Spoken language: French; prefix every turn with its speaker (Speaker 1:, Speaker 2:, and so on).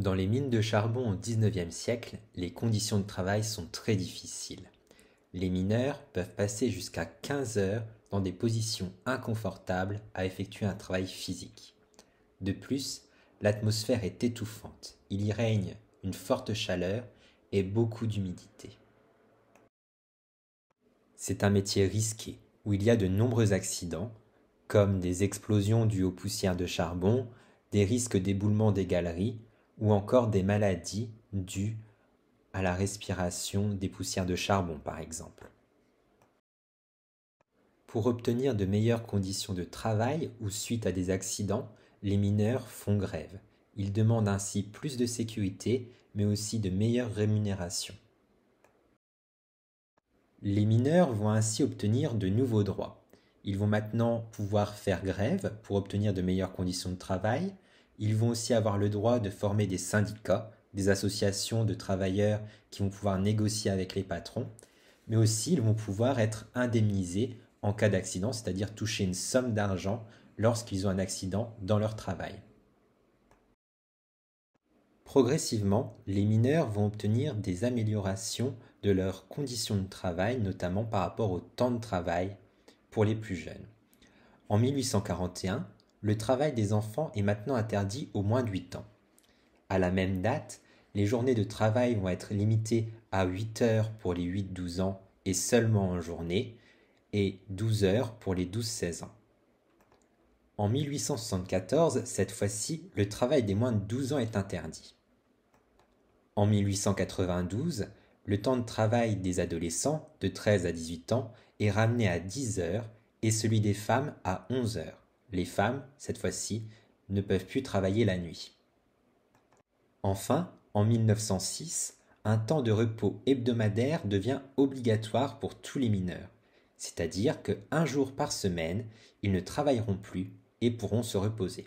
Speaker 1: Dans les mines de charbon au XIXe siècle, les conditions de travail sont très difficiles. Les mineurs peuvent passer jusqu'à 15 heures dans des positions inconfortables à effectuer un travail physique. De plus, l'atmosphère est étouffante. Il y règne une forte chaleur et beaucoup d'humidité. C'est un métier risqué où il y a de nombreux accidents, comme des explosions dues aux poussières de charbon, des risques d'éboulement des galeries ou encore des maladies dues à la respiration des poussières de charbon par exemple. Pour obtenir de meilleures conditions de travail ou suite à des accidents, les mineurs font grève. Ils demandent ainsi plus de sécurité, mais aussi de meilleures rémunérations. Les mineurs vont ainsi obtenir de nouveaux droits. Ils vont maintenant pouvoir faire grève pour obtenir de meilleures conditions de travail, ils vont aussi avoir le droit de former des syndicats, des associations de travailleurs qui vont pouvoir négocier avec les patrons, mais aussi ils vont pouvoir être indemnisés en cas d'accident, c'est-à-dire toucher une somme d'argent lorsqu'ils ont un accident dans leur travail. Progressivement, les mineurs vont obtenir des améliorations de leurs conditions de travail, notamment par rapport au temps de travail pour les plus jeunes. En 1841, le travail des enfants est maintenant interdit aux moins de 8 ans. À la même date, les journées de travail vont être limitées à 8 heures pour les 8-12 ans et seulement en journée, et 12 heures pour les 12-16 ans. En 1874, cette fois-ci, le travail des moins de 12 ans est interdit. En 1892, le temps de travail des adolescents de 13 à 18 ans est ramené à 10 heures et celui des femmes à 11 heures. Les femmes, cette fois-ci, ne peuvent plus travailler la nuit. Enfin, en 1906, un temps de repos hebdomadaire devient obligatoire pour tous les mineurs, c'est-à-dire qu'un jour par semaine, ils ne travailleront plus et pourront se reposer.